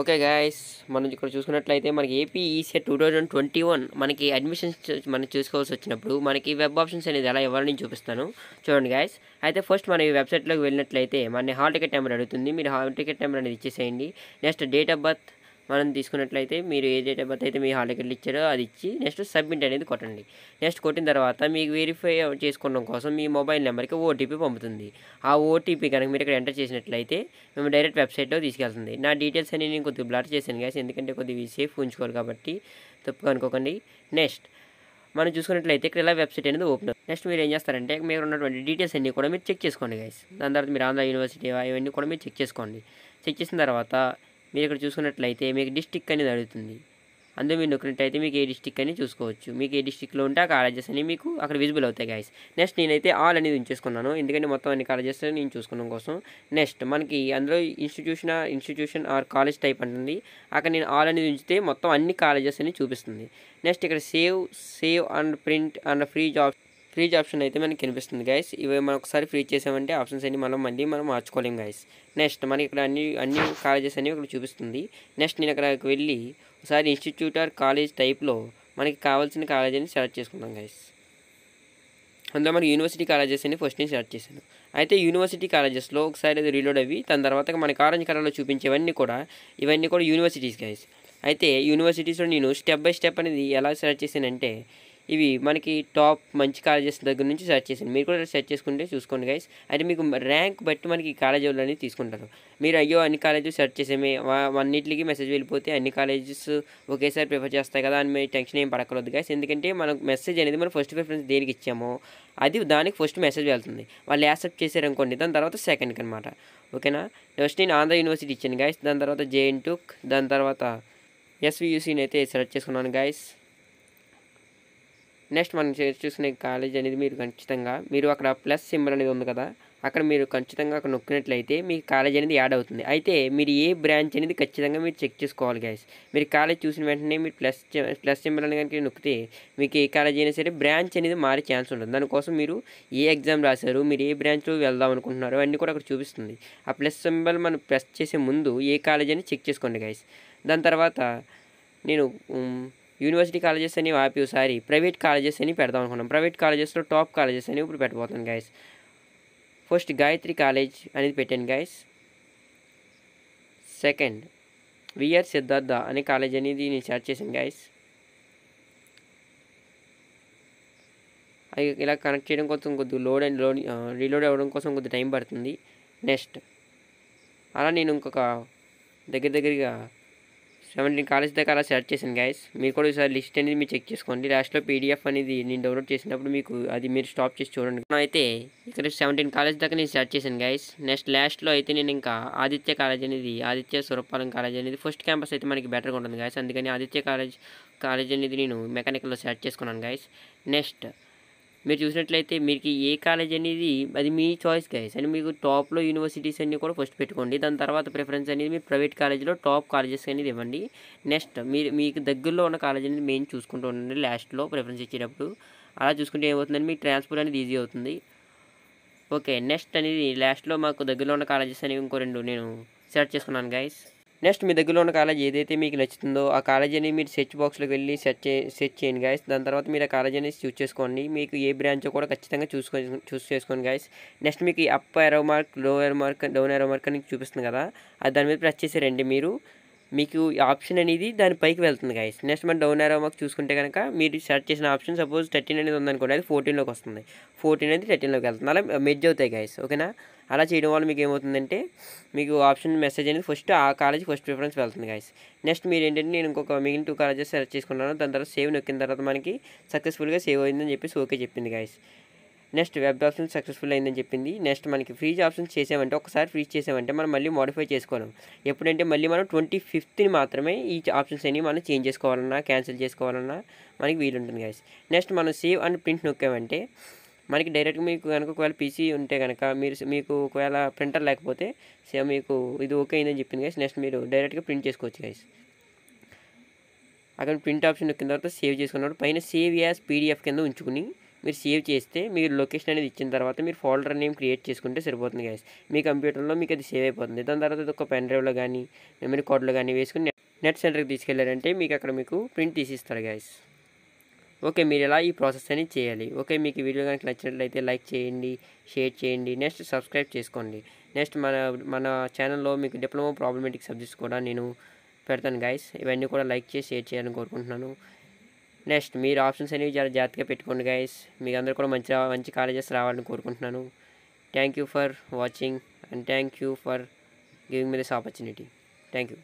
okay guys మనం ఇక్కడ చూసుకున్నట్లయితే మనకి AP ECR two thousand twenty one మనకి అడ్మిషన్స్ మనం చూసుకోవాల్సి వచ్చినప్పుడు మనకి వెబ్ ఆప్షన్స్ అనేది ఎలా ఇవ్వాలని చూపిస్తాను చూడండి గాయస్ అయితే ఫస్ట్ మనం ఈ వెబ్సైట్లోకి వెళ్ళినట్లయితే మన హాల్ టికెట్ నెంబర్ అడుగుతుంది మీరు హాల్ టికెట్ నెంబర్ అనేది ఇచ్చేసేయండి నెక్స్ట్ డేట్ ఆఫ్ బర్త్ మనం తీసుకున్నట్లయితే మీరు ఏ డేట్ ఆఫ్ బర్త్ అయితే మీ హాల్ టికెట్లు ఇచ్చారో అది ఇచ్చి నెక్స్ట్ సబ్మిట్ అనేది కొట్టండి నెక్స్ట్ కొట్టిన తర్వాత మీకు వెరిఫై చేసుకోవడం కోసం మీ మొబైల్ నెంబర్కి ఓటీపీ పంపుతుంది ఆ ఓటీపీ కనుక మీరు ఇక్కడ ఎంటర్ చేసినట్లయితే మేము డైరెక్ట్ వెబ్సైట్లో తీసుకెళ్తుంది నా డీటెయిల్స్ అనేవి నేను కొద్దిగా బ్లర్ చేశాను గ్యాస్ ఎందుకంటే కొద్దిగా సేఫ్ ఉంచుకోవాలి కాబట్టి తప్పు అనుకోకండి నెక్స్ట్ మనం చూసుకున్నట్లయితే ఇక్కడ వెబ్సైట్ అనేది ఓపెన్ నెక్స్ట్ మీరు ఏం చేస్తారంటే మీరు ఉన్నటువంటి డీటెయిల్స్ అన్నీ కూడా మీరు చెక్ చేసుకోండి గైస్ దాని తర్వాత మీరు ఆంధ్ర యూనివర్సిటీ ఇవన్నీ కూడా మీరు చెక్ చేసుకోండి చెక్ చేసిన తర్వాత మీరు ఇక్కడ చూసుకున్నట్లయితే మీకు డిస్టిక్ అనేది అడుగుతుంది అందులో మీరు నొక్కినట్టయితే మీకు ఏ డిస్టిక్ అని చూసుకోవచ్చు మీకు ఏ డిస్టిక్లో ఉంటే ఆ కాలేజెస్ అనేవి మీకు అక్కడ విజిబుల్ అవుతాయి గాయస్ నెక్స్ట్ నేనైతే ఆల్ అనేది ఉంచేసుకున్నాను ఎందుకంటే మొత్తం అన్ని కాలేజెస్ నేను చూసుకోవడం కోసం నెక్స్ట్ మనకి అందులో institution institution or college type అంటుంది అక్కడ నేను ఆల్ అనేది ఉంచితే మొత్తం అన్ని కాలేజెస్ అని చూపిస్తుంది నెక్స్ట్ ఇక్కడ save save and print and free jobs freeze option అయితే మనకి కనిపిస్తుంది గైస్ ఇవి మనం ఒకసారి ఫ్రీ చేసామంటే ఆప్షన్స్ అన్ని మనం మళ్ళీ మనం మార్చుకోలేము గైస్ నెక్స్ట్ మనకి ఇక్కడ అన్ని అన్ని కాలేజెస్ అనేవి ఇక్కడ చూపిస్తుంది నెక్స్ట్ నేను అక్కడికి వెళ్ళి ఒకసారి ఇన్స్టిట్యూట్ ఆర్ కాలేజ్ టైప్లో మనకి కావాల్సిన కాలేజ్ అని సెలెక్ట్ చేసుకుందాం గైస్ అందులో మనకి యూనివర్సిటీ కాలేజెస్ అని ఫస్ట్ నేను సెలెక్ట్ చేశాను అయితే యూనివర్సిటీ కాలేజెస్లో ఒకసారి అది రీలోడ్ అవి దాని తర్వాత మనకి ఆరెంజ్ కలర్లో చూపించేవన్నీ కూడా ఇవన్నీ కూడా యూనివర్సిటీస్ గైస్ అయితే యూనివర్సిటీస్లో నేను స్టెప్ బై స్టెప్ అనేది ఎలా సెలెక్ట్ చేశానంటే ఇవి మనకి టాప్ మంచి కాలేజెస్ దగ్గర నుంచి సెర్చ్ చేసింది మీరు కూడా సెర్చ్ చేసుకుంటే చూసుకోండి గైస్ అయితే మీకు ర్యాంక్ బట్టి మనకి కాలేజ్ అనేది తీసుకుంటారు మీరు అయ్యో అన్ని కాలేజెస్ సెర్చ్ చేసేమే అన్నింటికి మెసేజ్ వెళ్ళిపోతే అన్ని కాలేజెస్ ఒకేసారి ప్రిఫర్ చేస్తాయి కదా అని టెన్షన్ ఏం పడకూడదు గైస్ ఎందుకంటే మనం మెసేజ్ అనేది మనం ఫస్ట్ ప్రిఫరెన్స్ దేనికి ఇచ్చామో అది దానికి ఫస్ట్ మెసేజ్ వెళ్తుంది వాళ్ళు యాక్సెప్ట్ చేశారనుకోండి దాని తర్వాత సెకండ్కి అనమాట ఓకేనా ఫస్ట్ నేను ఆంధ్ర యూనివర్సిటీ ఇచ్చాను గైస్ దాని తర్వాత జేఎన్ టూక్ దాని తర్వాత ఎస్వియూసీని అయితే సెలెక్ట్ చేసుకున్నాను గాయస్ నెక్స్ట్ మనం చూసిన కాలేజ్ అనేది మీరు ఖచ్చితంగా మీరు అక్కడ ప్లస్ సింబల్ అనేది ఉంది కదా అక్కడ మీరు ఖచ్చితంగా అక్కడ నొక్కినట్లయితే మీ కాలేజ్ అనేది యాడ్ అవుతుంది అయితే మీరు ఏ బ్రాంచ్ అనేది ఖచ్చితంగా మీరు చెక్ చేసుకోవాలి గ్యాస్ మీరు కాలేజ్ చూసిన వెంటనే మీరు ప్లస్ ప్లస్ సింబల్ అనేది కనుక నొక్కితే మీకు ఏ కాలేజ్ అయినా సరే బ్రాంచ్ అనేది మారే ఛాన్స్ ఉంటుంది దానికోసం మీరు ఏ ఎగ్జామ్ రాశారు మీరు ఏ బ్రాంచ్లో వెళ్దాం అనుకుంటున్నారు అన్నీ కూడా అక్కడ చూపిస్తుంది ఆ ప్లస్ సింబల్ మనం ప్రెస్ చేసే ముందు ఏ కాలేజ్ అని చెక్ చేసుకోండి గైస్ దాని తర్వాత నేను యూనివర్సిటీ కాలేజెస్ అని ఆపి ఒకసారి ప్రైవేట్ కాలేజెస్ అని పెడదాం అనుకున్నాం ప్రైవేట్ కాలేజెస్లో టాప్ కాలేజెస్ అని ఇప్పుడు పెట్టబోతున్నాను గాయస్ ఫస్ట్ గాయత్రి కాలేజ్ అనేది పెట్టాను గాయస్ సెకండ్ విఆర్ సిద్ధార్థ అనే కాలేజ్ అనేది నేను సెర్చ్ చేశాను గాయస్ ఇలా కనెక్ట్ చేయడం కోసం కొద్ది లోడ్ అండ్ లోడ్ రీలోడ్ అవ్వడం కోసం కొద్ది టైం పడుతుంది నెక్స్ట్ అలా నేను ఇంకొక దగ్గర దగ్గరగా సెవెంటీన్ కాలేజ్ దగ్గర అలా సెర్చ్ చేశాను గాయస్ మీరు కూడా ఈసారి లిస్ట్ అనేది మీరు చెక్ చేసుకోండి లాస్ట్లో పీడిఎఫ్ అనేది నేను డౌన్లోడ్ చేసినప్పుడు మీకు అది మీరు స్టాప్ చేసి చూడండి అయితే ఇక్కడ సెవెంటీన్ కాలేజ్ దగ్గర నేను సెర్చ్ చేశాను గైస్ నెక్స్ట్ లాస్ట్లో అయితే నేను ఇంకా ఆదిత్య కాలేజ్ అనేది ఆదిత్య సురపాలెం కాలేజ్ అనేది ఫస్ట్ క్యాంపస్ అయితే మనకి బెటర్గా ఉంటుంది గాయస్ అందుకని ఆదిత్య కాలేజ్ కాలేజ్ అనేది నేను మెకానికల్లో సెర్చ్ చేసుకున్నాను గైస్ నెక్స్ట్ మీరు చూసినట్లయితే మీకు ఏ కాలేజ్ అనేది అది మీ చాయిస్ గైస్ అని మీకు టాప్లో యూనివర్సిటీస్ అన్నీ కూడా ఫస్ట్ పెట్టుకోండి దాని తర్వాత ప్రిఫరెన్స్ అనేది మీరు ప్రైవేట్ కాలేజీలో టాప్ కాలేజెస్ అనేది ఇవ్వండి నెక్స్ట్ మీరు మీకు దగ్గరలో ఉన్న కాలేజ్ అనేది మెయిన్ చూసుకుంటూ ఉండండి లాస్ట్లో ప్రిఫరెన్స్ ఇచ్చేటప్పుడు అలా చూసుకుంటే ఏమవుతుందని మీ ట్రాన్స్పోర్ట్ అనేది ఈజీ అవుతుంది ఓకే నెక్స్ట్ అనేది లాస్ట్లో మాకు దగ్గరలో ఉన్న కాలేజెస్ అనేవి ఇంకో రెండు నేను సెలెక్ట్ చేసుకున్నాను గైస్ నెక్స్ట్ మీ దగ్గర ఉన్న కాలేజ్ ఏదైతే మీకు నచ్చుతుందో ఆ కాలేజీని మీరు సెర్చ్ బాక్స్లోకి వెళ్ళి సెర్చ్ సెర్చ్ చేయండి గాయస్ దాని తర్వాత మీరు ఆ అనేది చూస్ చేసుకోండి మీకు ఏ బ్రాంచ్ కూడా ఖచ్చితంగా చూసుకో చూస్ చేసుకోండి గాయస్ నెక్స్ట్ మీకు అప్ ఎరో మార్క్ లో arrow mark down arrow mark అని చూపిస్తుంది కదా అది దాని మీద ప్రెస్ రండి మీరు మీకు ఆప్షన్ అనేది దాని పైకి వెళ్తుంది గైస్ నెక్స్ట్ మన డౌన్ ఏరో మాకు చూసుకుంటే కనుక మీరు సెర్చ్ చేసిన ఆప్షన్ సపోజ్ థర్టీన్ అనేది ఉందనుకోండి అది ఫోర్టీన్లోకి వస్తుంది ఫోర్టీన్ అనేది థర్టీన్లోకి వెళ్తుంది అలా మెజ్ అవుతాయి గైస్ ఓకేనా అలా చేయడం వల్ల మీకు ఏమవుతుందంటే మీకు ఆప్షన్ మెసేజ్ అనేది ఫస్ట్ ఆ కాలేజ్ ఫస్ట్ ప్రిఫరెన్స్ వెళ్తుంది గైస్ నెక్స్ట్ మీరు ఏంటంటే నేను ఇంకొక మిగిలిన టూ కాలేజెస్ సెర్చ్ చేసుకున్నాను దాని తర్వాత సేవ్ నొక్కిన తర్వాత మనకి సక్సెస్ఫుల్గా సేవ్ అయిందని చెప్పేసి ఓకే చెప్పింది guys next web option successful అయిందని చెప్పింది నెక్స్ట్ మనకి ఫ్రీజ్ ఆప్షన్ చేసామంటే ఒకసారి ఫ్రీజ్ చేసామంటే మనం మళ్ళీ మోడిఫై చేసుకోవాలి ఎప్పుడంటే మళ్ళీ మనం ట్వంటీ ఫిఫ్త్ని మాత్రమే ఈ ఆప్షన్స్ అన్నీ మనం చేంజ్ చేసుకోవాలన్నా క్యాన్సిల్ చేసుకోవాలన్నా మనకి వీలుంటుంది కాదు నెక్స్ట్ మనం సేవ్ అండ్ ప్రింట్ నొక్కామంటే మనకి డైరెక్ట్గా మీకు కనుక ఒకవేళ పీసీ ఉంటే కనుక మీరు మీకు ఒకవేళ ప్రింటర్ లేకపోతే మీకు ఇది ఓకే అయిందని చెప్పింది గైస్ నెక్స్ట్ మీరు డైరెక్ట్గా ప్రింట్ చేసుకోవచ్చు గైస్ అక్కడ ప్రింట్ ఆప్షన్ నొక్కిన తర్వాత సేవ్ చేసుకున్నప్పుడు పైన సేవ్ యాజ్ పీడిఎఫ్ కింద ఉంచుకుని మీరు సేవ్ చేస్తే మీరు లొకేషన్ అనేది ఇచ్చిన తర్వాత మీరు ఫోల్డర్ నేమ్ క్రియేట్ చేసుకుంటే సరిపోతుంది గైస్ మీ కంప్యూటర్లో మీకు అది సేవ్ అయిపోతుంది దాని తర్వాత ఒక పెన్ డ్రైవ్లో కానీ మెమరీ కార్డులో కానీ వేసుకుని నెట్ సెంటర్కి తీసుకెళ్ళారంటే మీకు అక్కడ మీకు ప్రింట్ తీసిస్తారు గైస్ ఓకే మీరు ఇలా ఈ ప్రాసెస్ అనేది చేయాలి ఓకే మీకు వీడియో కనుక నచ్చినట్లయితే లైక్ చేయండి షేర్ చేయండి నెక్స్ట్ సబ్స్క్రైబ్ చేసుకోండి నెక్స్ట్ మన మన ఛానల్లో మీకు డిప్లొమా ప్రాబ్లమేటిక్ సబ్జెక్ట్స్ కూడా నేను పెడతాను గాయస్ ఇవన్నీ కూడా లైక్ చేసి షేర్ చేయాలని కోరుకుంటున్నాను నెక్స్ట్ మీరు ఆప్షన్స్ అనేవి చాలా జాగ్రత్తగా పెట్టుకోండి గైస్ మీకు అందరూ కూడా మంచి మంచి కాలేజెస్ రావాలని కోరుకుంటున్నాను thank you for watching and thank you for giving me this opportunity thank you